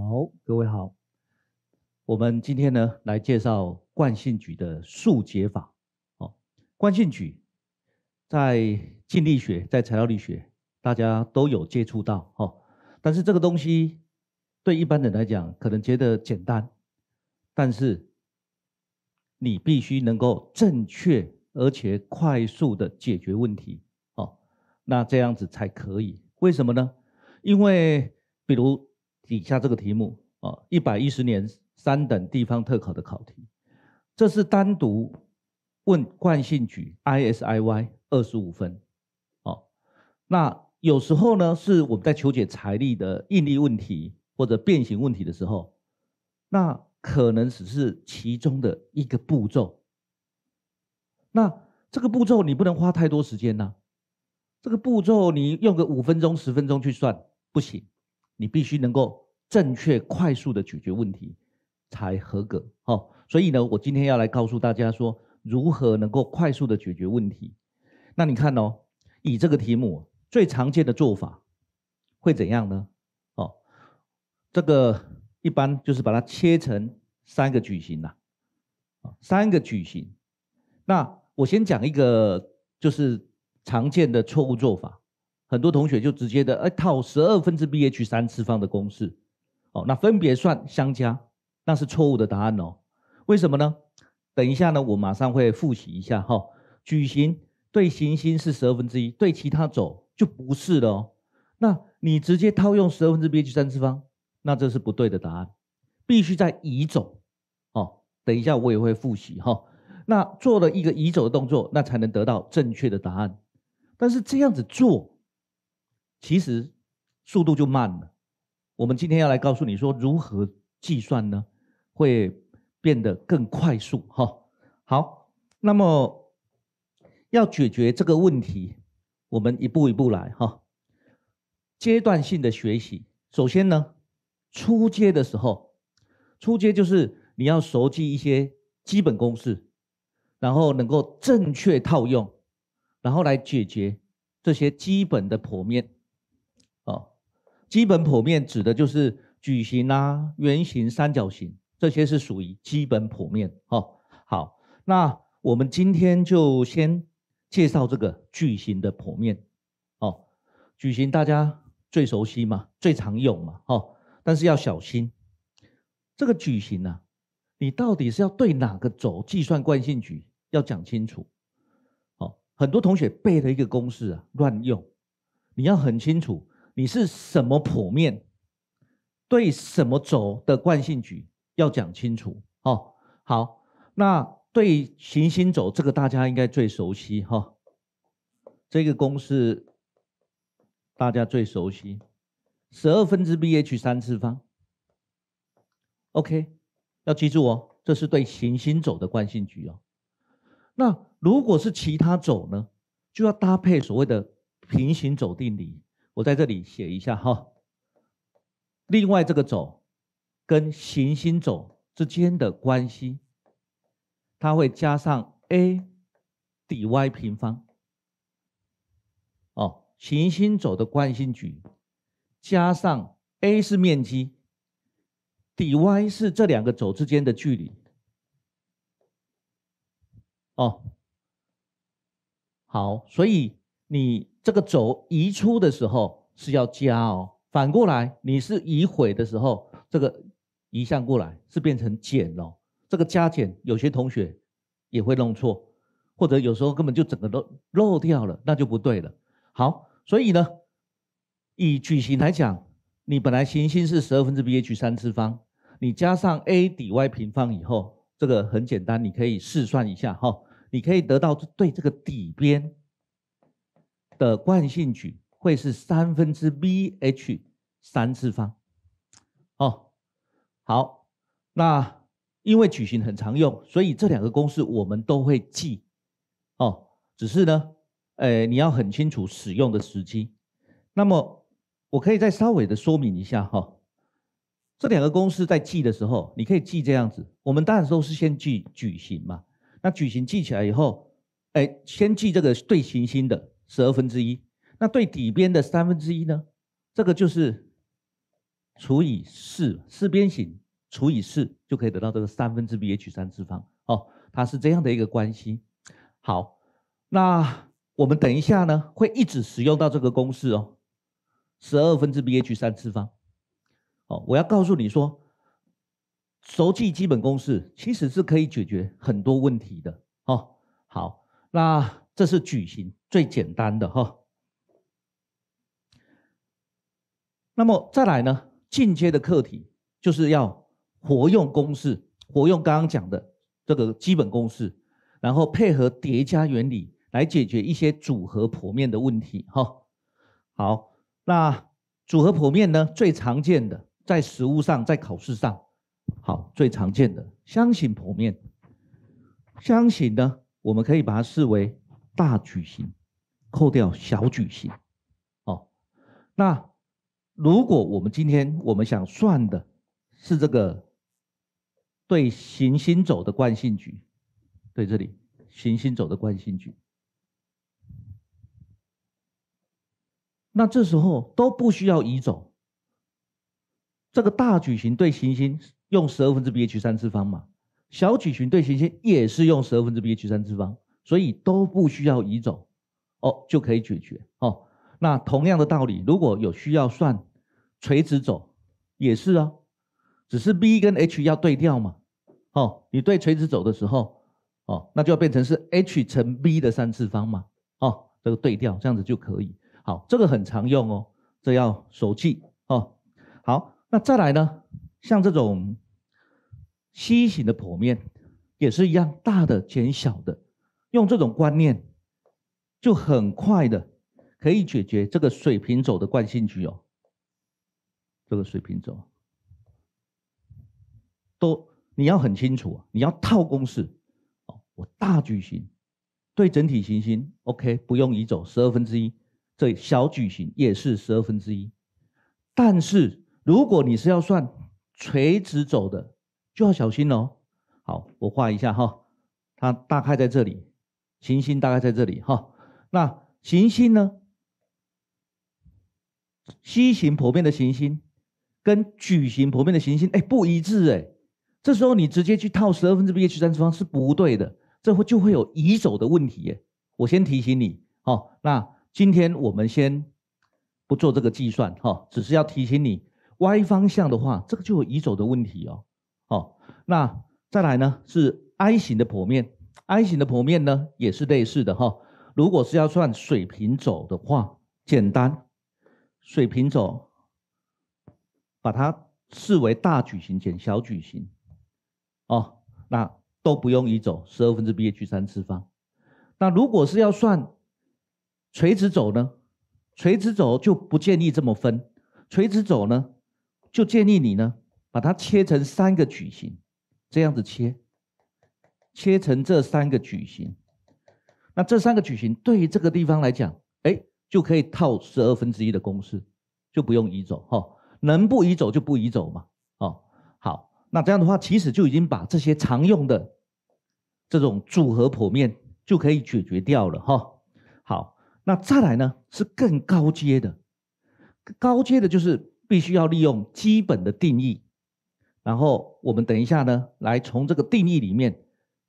好，各位好，我们今天呢来介绍惯性矩的速解法。哦，惯性矩在静力学、在材料力学，大家都有接触到。哦。但是这个东西对一般人来讲，可能觉得简单，但是你必须能够正确而且快速的解决问题。哦，那这样子才可以。为什么呢？因为比如。底下这个题目啊，一百一十年三等地方特考的考题，这是单独问惯性矩 I s i y 二十五分，哦，那有时候呢是我们在求解财力的应力问题或者变形问题的时候，那可能只是其中的一个步骤，那这个步骤你不能花太多时间呐，这个步骤你用个五分钟十分钟去算不行，你必须能够。正确、快速的解决问题才合格。哦，所以呢，我今天要来告诉大家说，如何能够快速的解决问题。那你看哦，以这个题目最常见的做法会怎样呢？哦，这个一般就是把它切成三个矩形啦，啊，三个矩形。那我先讲一个就是常见的错误做法，很多同学就直接的哎套十二分之 b h 三次方的公式。哦，那分别算相加，那是错误的答案哦。为什么呢？等一下呢，我马上会复习一下哈。矩形对行星是十二分之一，对其他轴就不是了。哦。那你直接套用十二分之 BH 三次方，那这是不对的答案。必须在移轴哦。等一下我也会复习哈。那做了一个移轴的动作，那才能得到正确的答案。但是这样子做，其实速度就慢了。我们今天要来告诉你说，如何计算呢？会变得更快速哈。好，那么要解决这个问题，我们一步一步来哈。阶段性的学习，首先呢，初阶的时候，初阶就是你要熟记一些基本公式，然后能够正确套用，然后来解决这些基本的剖面。基本剖面指的就是矩形啊、圆形、三角形，这些是属于基本剖面。哈，好，那我们今天就先介绍这个矩形的剖面。哦，矩形大家最熟悉嘛，最常用嘛。哈，但是要小心，这个矩形呢，你到底是要对哪个轴计算惯性矩？要讲清楚。哦，很多同学背了一个公式啊，乱用，你要很清楚。你是什么剖面，对什么轴的惯性矩要讲清楚哦。好，那对行星轴这个大家应该最熟悉哈，这个公式大家最熟悉，十二分之 B H 三次方。OK，要记住哦，这是对行星轴的惯性矩哦。那如果是其他轴呢，就要搭配所谓的平行轴定理。我在这里写一下哈，另外这个轴跟行星轴之间的关系，它会加上 a 底 y 平方哦，行星轴的惯性矩加上 a 是面积，底 y 是这两个轴之间的距离哦，好，所以你。这个轴移出的时候是要加哦，反过来你是移毁的时候，这个移向过来是变成减哦。这个加减有些同学也会弄错，或者有时候根本就整个都漏掉了，那就不对了。好，所以呢，以矩形来讲，你本来行星是十二分之 bh 三次方，你加上 a 底 y 平方以后，这个很简单，你可以试算一下哈，你可以得到对这个底边。的惯性矩会是三分之 bh 三次方，哦，好，那因为矩形很常用，所以这两个公式我们都会记，哦，只是呢，呃，你要很清楚使用的时机。那么我可以再稍微的说明一下哈，这两个公式在记的时候，你可以记这样子，我们当然都是先记矩形嘛，那矩形记起来以后，哎，先记这个对行星的。十二分之一，那对底边的三分之一呢？这个就是除以四，四边形除以四就可以得到这个三分之 b h 三次方哦，它是这样的一个关系。好，那我们等一下呢会一直使用到这个公式哦，十二分之 b h 三次方。哦，我要告诉你说，熟记基本公式其实是可以解决很多问题的哦。好，那这是矩形。最简单的哈，那么再来呢？进阶的课题就是要活用公式，活用刚刚讲的这个基本公式，然后配合叠加原理来解决一些组合剖面的问题。哈，好，那组合剖面呢？最常见的在实物上，在考试上，好，最常见的箱型剖面。箱型呢，我们可以把它视为大矩形。扣掉小矩形，哦，那如果我们今天我们想算的是这个对行星走的惯性矩，对这里行星走的惯性矩，那这时候都不需要移走。这个大矩形对行星用十二分之 b h 三次方嘛，小矩形对行星也是用十二分之 b h 三次方，所以都不需要移走。哦，就可以解决哦。那同样的道理，如果有需要算垂直走，也是啊，只是 B 跟 H 要对调嘛。哦，你对垂直走的时候，哦，那就要变成是 H 乘 B 的三次方嘛。哦，这个对调，这样子就可以。好，这个很常用哦，这要熟记哦。好，那再来呢，像这种 C 型的剖面，也是一样，大的减小的，用这种观念。就很快的可以解决这个水平走的惯性矩哦，这个水平走都你要很清楚啊，你要套公式哦。我大矩形对整体行星，OK，不用移走十二分之一，对小矩形也是十二分之一。但是如果你是要算垂直走的，就要小心喽。好，我画一下哈，它大概在这里，行星大概在这里哈。那行星呢？C 型剖面的行星跟矩形剖面的行星，哎，不一致哎。这时候你直接去套十二分之 B H 三次方是不对的，这会就会有移走的问题耶。我先提醒你，哦。那今天我们先不做这个计算哈，只是要提醒你，Y 方向的话，这个就有移走的问题哦。好，那再来呢是 I 型的剖面，I 型的剖面呢也是类似的哈。如果是要算水平走的话，简单，水平走，把它视为大矩形减小矩形，哦，那都不用移走十二分之 b h 三次方。那如果是要算垂直走呢？垂直走就不建议这么分，垂直走呢，就建议你呢，把它切成三个矩形，这样子切，切成这三个矩形。那这三个矩形对于这个地方来讲，哎，就可以套十二分之一的公式，就不用移走哈，能不移走就不移走嘛，哦，好，那这样的话，其实就已经把这些常用的这种组合剖面就可以解决掉了哈。好，那再来呢是更高阶的，高阶的就是必须要利用基本的定义，然后我们等一下呢，来从这个定义里面，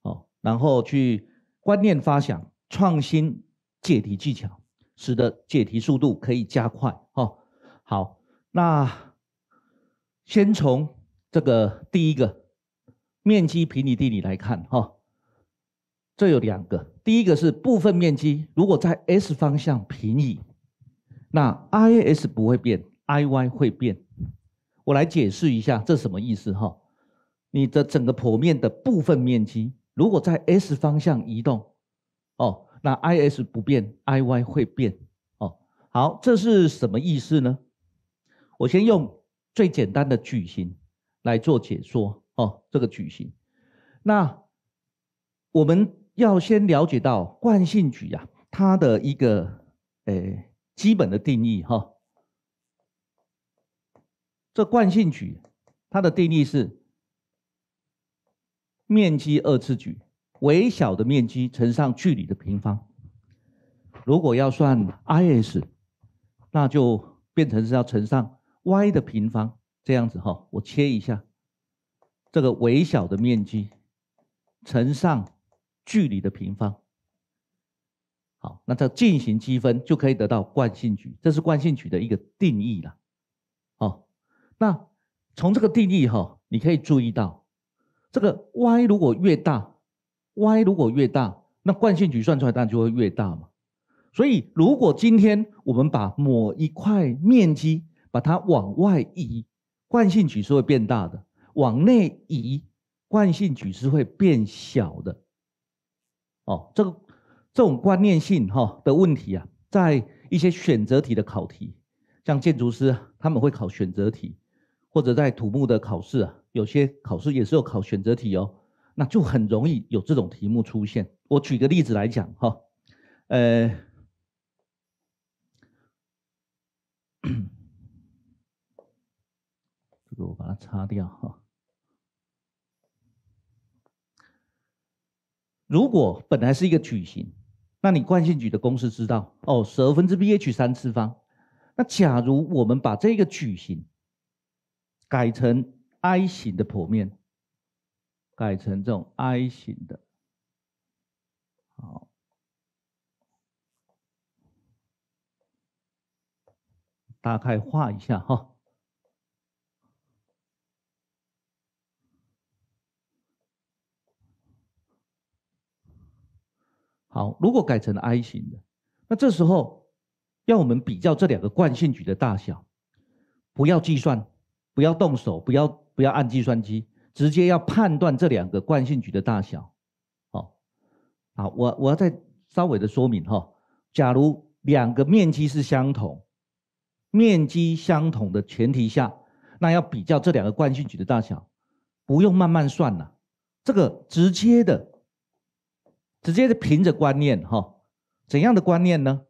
哦，然后去。观念发想，创新解题技巧，使得解题速度可以加快。哈，好，那先从这个第一个面积平移定理来看。哈，这有两个，第一个是部分面积，如果在 S 方向平移，那 I S 不会变，I Y 会变。我来解释一下，这什么意思？哈，你的整个剖面的部分面积。如果在 S 方向移动，哦，那 IS 不变，IY 会变，哦，好，这是什么意思呢？我先用最简单的矩形来做解说，哦，这个矩形，那我们要先了解到惯性矩啊，它的一个诶基本的定义哈，这惯性矩它的定义是。面积二次矩，微小的面积乘上距离的平方。如果要算 I_s，那就变成是要乘上 y 的平方，这样子哈。我切一下，这个微小的面积乘上距离的平方。好，那再进行积分，就可以得到惯性矩。这是惯性矩的一个定义了。好，那从这个定义哈，你可以注意到。这个 y 如果越大，y 如果越大，那惯性矩算出来当然就会越大嘛。所以如果今天我们把某一块面积把它往外移，惯性矩是会变大的；往内移，惯性矩是会变小的。哦，这个这种观念性哈的问题啊，在一些选择题的考题，像建筑师他们会考选择题。或者在土木的考试啊，有些考试也是有考选择题哦，那就很容易有这种题目出现。我举个例子来讲哈，呃，这个我把它擦掉哈。如果本来是一个矩形，那你惯性矩的公式知道哦，十二分之 b h 三次方。那假如我们把这个矩形，改成 I 型的剖面，改成这种 I 型的，好，大概画一下哈。好，如果改成 I 型的，那这时候要我们比较这两个惯性矩的大小，不要计算。不要动手，不要不要按计算机，直接要判断这两个惯性矩的大小。哦，好，我我要再稍微的说明哈。假如两个面积是相同，面积相同的前提下，那要比较这两个惯性矩的大小，不用慢慢算了，这个直接的，直接的凭着观念哈，怎样的观念呢？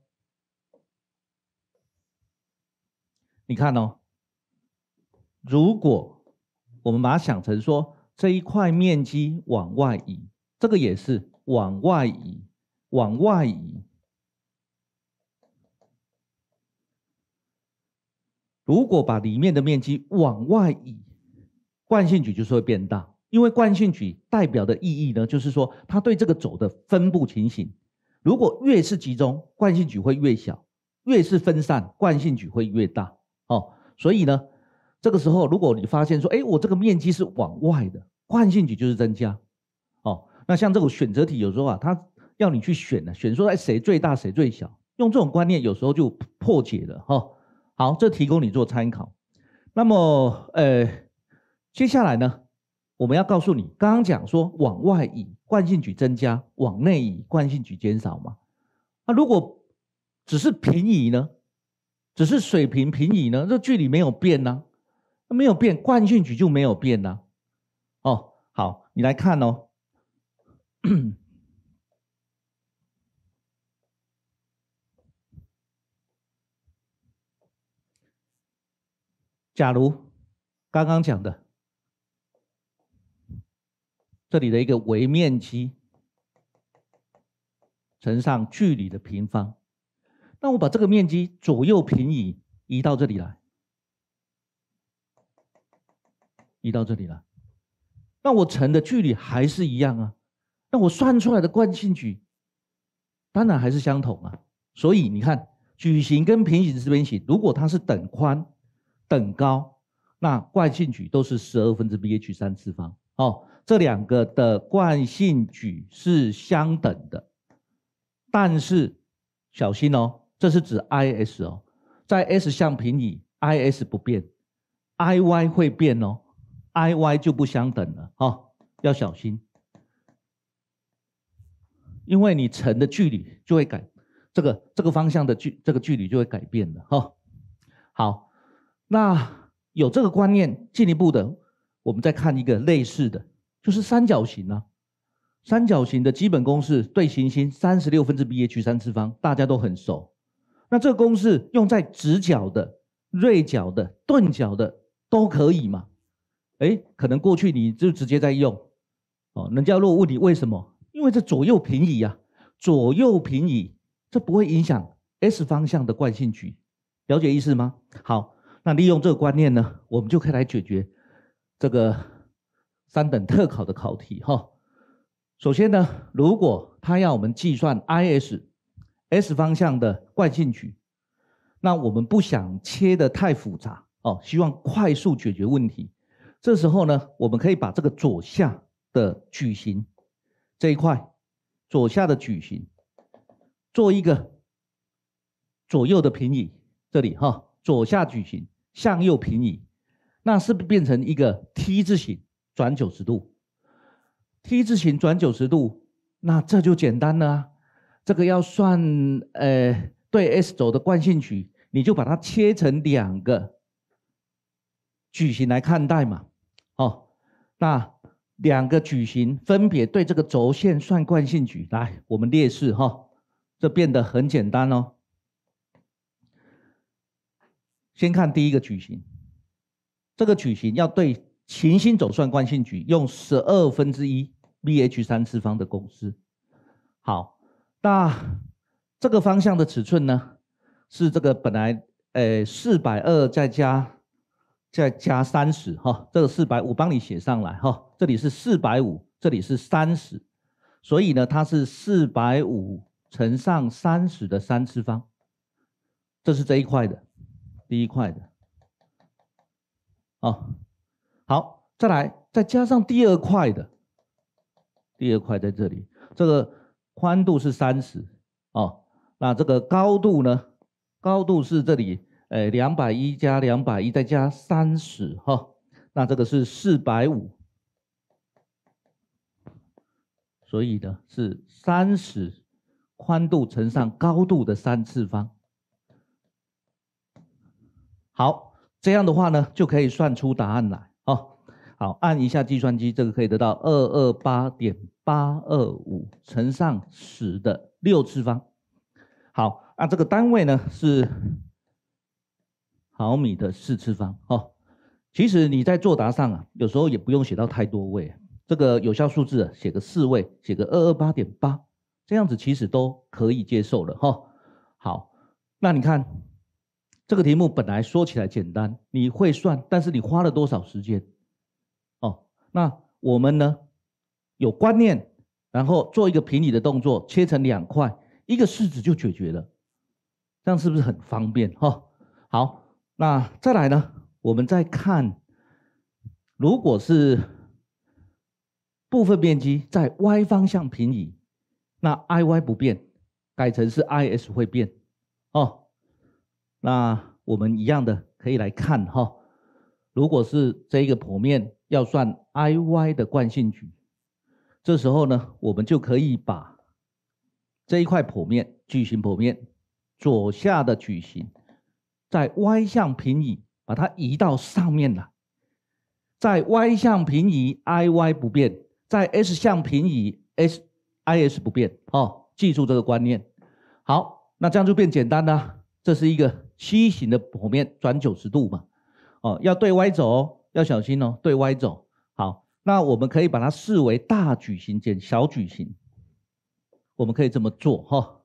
你看哦。如果我们把它想成说这一块面积往外移，这个也是往外移，往外移。如果把里面的面积往外移，惯性矩就是会变大，因为惯性矩代表的意义呢，就是说它对这个轴的分布情形，如果越是集中，惯性矩会越小；越是分散，惯性矩会越大。哦，所以呢。这个时候，如果你发现说，哎，我这个面积是往外的，惯性矩就是增加，哦，那像这种选择题，有时候啊，它要你去选呢，选出来谁最大，谁最小，用这种观念，有时候就破解了，哈。好，这提供你做参考。那么，呃，接下来呢，我们要告诉你，刚刚讲说往外移，惯性矩增加；往内移，惯性矩减少嘛。那如果只是平移呢？只是水平平移呢？这距离没有变呢？没有变，惯性矩就没有变啦。哦，好，你来看哦。假如刚刚讲的，这里的一个维面积乘上距离的平方，那我把这个面积左右平移移到这里来。移到这里了，那我乘的距离还是一样啊，那我算出来的惯性矩，当然还是相同啊。所以你看，矩形跟平行四边形，如果它是等宽、等高，那惯性矩都是十二分之 b h 三次方。哦，这两个的惯性矩是相等的，但是小心哦，这是指 i s 哦，在 s 向平移，i s 不变，i y 会变哦。i y 就不相等了哈，要小心，因为你乘的距离就会改，这个这个方向的距这个距离就会改变了哈。好，那有这个观念，进一步的，我们再看一个类似的，就是三角形啊。三角形的基本公式，对行星三十六分之 b h 三次方，大家都很熟。那这个公式用在直角的、锐角的、钝角的都可以嘛？哎，可能过去你就直接在用，哦，人家若问你为什么？因为这左右平移呀，左右平移，这不会影响 S 方向的惯性矩，了解意思吗？好，那利用这个观念呢，我们就可以来解决这个三等特考的考题哈。首先呢，如果他要我们计算 IS S 方向的惯性矩，那我们不想切的太复杂哦，希望快速解决问题。这时候呢，我们可以把这个左下的矩形这一块，左下的矩形做一个左右的平移，这里哈，左下矩形向右平移，那是不变成一个 T 字形转九十度？T 字形转九十度，那这就简单了，这个要算呃对 S 轴的惯性矩，你就把它切成两个矩形来看待嘛。哦，那两个矩形分别对这个轴线算惯性矩，来，我们列式哈，这变得很简单哦。先看第一个矩形，这个矩形要对行星轴算惯性矩，用十二分之一 bh 三次方的公式。好，那这个方向的尺寸呢，是这个本来呃四百二再加。再加三十哈，这个四百五帮你写上来哈，这里是四百五，这里是三十，所以呢，它是四百五乘上三十的三次方，这是这一块的第一块的，啊，好，再来再加上第二块的，第二块在这里，这个宽度是三十，哦，那这个高度呢？高度是这里。哎，两百一加两百一再加三十哈，那这个是四百五。所以呢，是三十宽度乘上高度的三次方。好，这样的话呢，就可以算出答案来啊。好，按一下计算机，这个可以得到二二八点八二五乘上十的六次方。好，那这个单位呢是。毫米的四次方，哈，其实你在作答上啊，有时候也不用写到太多位，这个有效数字写个四位，写个二二八点八，这样子其实都可以接受了，哈。好，那你看这个题目本来说起来简单，你会算，但是你花了多少时间？哦，那我们呢有观念，然后做一个平移的动作，切成两块，一个式子就解决了，这样是不是很方便？哈，好。那再来呢？我们再看，如果是部分面积在 Y 方向平移，那 IY 不变，改成是 IS 会变哦。那我们一样的可以来看哈，如果是这一个剖面要算 IY 的惯性矩，这时候呢，我们就可以把这一块剖面矩形剖面左下的矩形。在 y 向平移，把它移到上面了。在 y 向平移，i y 不变。在 s 向平移，s i s 不变。哦，记住这个观念。好，那这样就变简单了。这是一个梯形的剖面，转九十度嘛。哦，要对 y 轴，要小心哦，对 y 轴。好，那我们可以把它视为大矩形减小矩形。我们可以这么做，哈。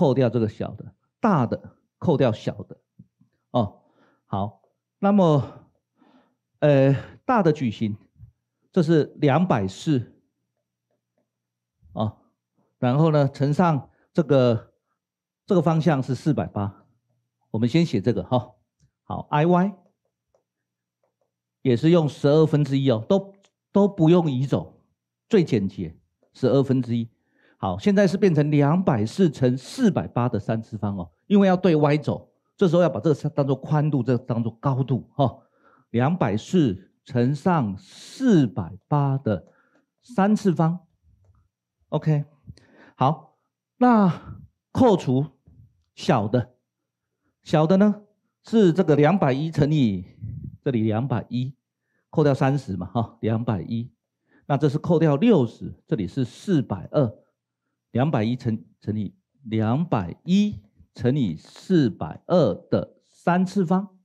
扣掉这个小的，大的扣掉小的，哦，好，那么，呃，大的矩形，这是两百四，啊，然后呢，乘上这个，这个方向是四百八，我们先写这个哈，好，IY，也是用十二分之一哦，都都不用移走，最简洁，十二分之一。好，现在是变成两百四乘四百八的三次方哦，因为要对 Y 走，这时候要把这个当做宽度，这个、当做高度哈，两百四乘上四百八的三次方，OK，好，那扣除小的，小的呢是这个两百一乘以这里两百一，扣掉三十嘛哈，两百一，那这是扣掉六十，这里是四百二。两百一乘乘以两百一乘以四百二的三次方，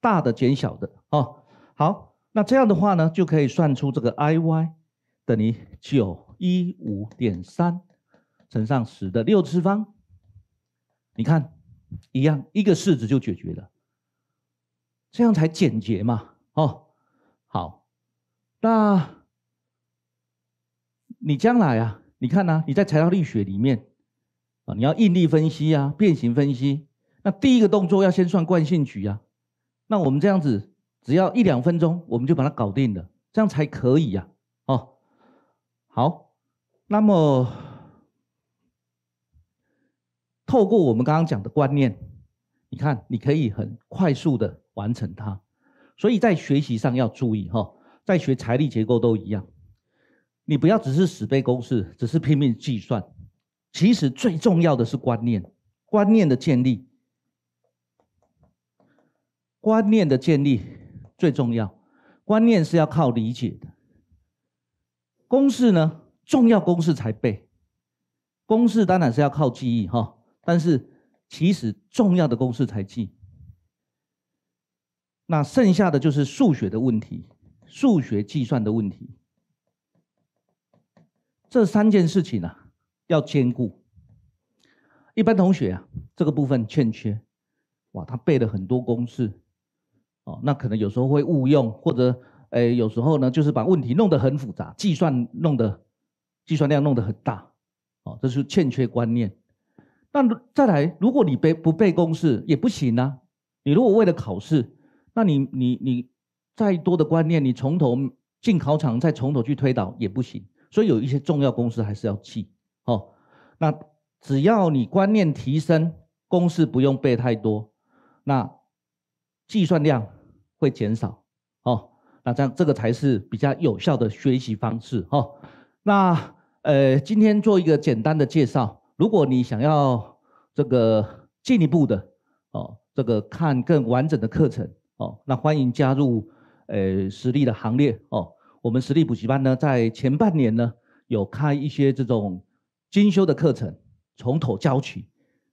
大的减小的哦。好，那这样的话呢，就可以算出这个 IY 等于九一五点三乘上十的六次方。你看，一样一个式子就解决了，这样才简洁嘛。哦，好，那你将来啊？你看呐，你在材料力学里面啊，你要应力分析啊，变形分析，那第一个动作要先算惯性矩啊。那我们这样子只要一两分钟，我们就把它搞定了，这样才可以呀。哦，好，那么透过我们刚刚讲的观念，你看你可以很快速的完成它，所以在学习上要注意哈，在学材力结构都一样。你不要只是死背公式，只是拼命计算。其实最重要的是观念，观念的建立，观念的建立最重要。观念是要靠理解的，公式呢，重要公式才背。公式当然是要靠记忆哈，但是其实重要的公式才记。那剩下的就是数学的问题，数学计算的问题。这三件事情啊，要兼顾。一般同学啊，这个部分欠缺，哇，他背了很多公式，哦，那可能有时候会误用，或者，哎，有时候呢，就是把问题弄得很复杂，计算弄得计算量弄得很大，哦，这是欠缺观念。那再来，如果你背不背公式也不行啊。你如果为了考试，那你你你再多的观念，你从头进考场再从头去推导也不行。所以有一些重要公式还是要记哦。那只要你观念提升，公式不用背太多，那计算量会减少哦。那这样这个才是比较有效的学习方式哦。那呃，今天做一个简单的介绍。如果你想要这个进一步的哦，这个看更完整的课程哦，那欢迎加入呃实力的行列哦。我们实力补习班呢，在前半年呢，有开一些这种精修的课程，从头教起，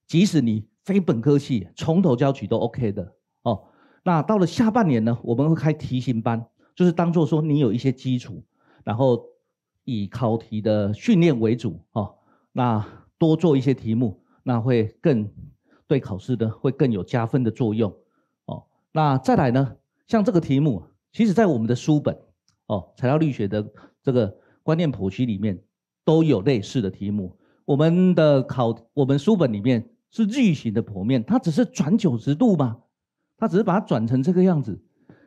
即使你非本科系，从头教起都 OK 的哦。那到了下半年呢，我们会开题型班，就是当做说你有一些基础，然后以考题的训练为主哦。那多做一些题目，那会更对考试呢会更有加分的作用哦。那再来呢，像这个题目，其实在我们的书本。哦，材料力学的这个观念剖析里面都有类似的题目。我们的考，我们书本里面是矩形的剖面，它只是转九十度嘛，它只是把它转成这个样子。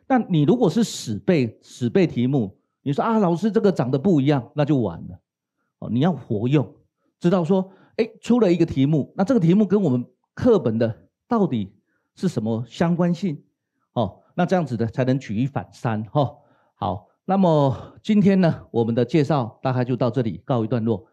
但你如果是死背、死背题目，你说啊，老师这个长得不一样，那就完了。哦，你要活用，知道说，哎，出了一个题目，那这个题目跟我们课本的到底是什么相关性？哦，那这样子的才能举一反三。哈，好。那么今天呢，我们的介绍大概就到这里，告一段落。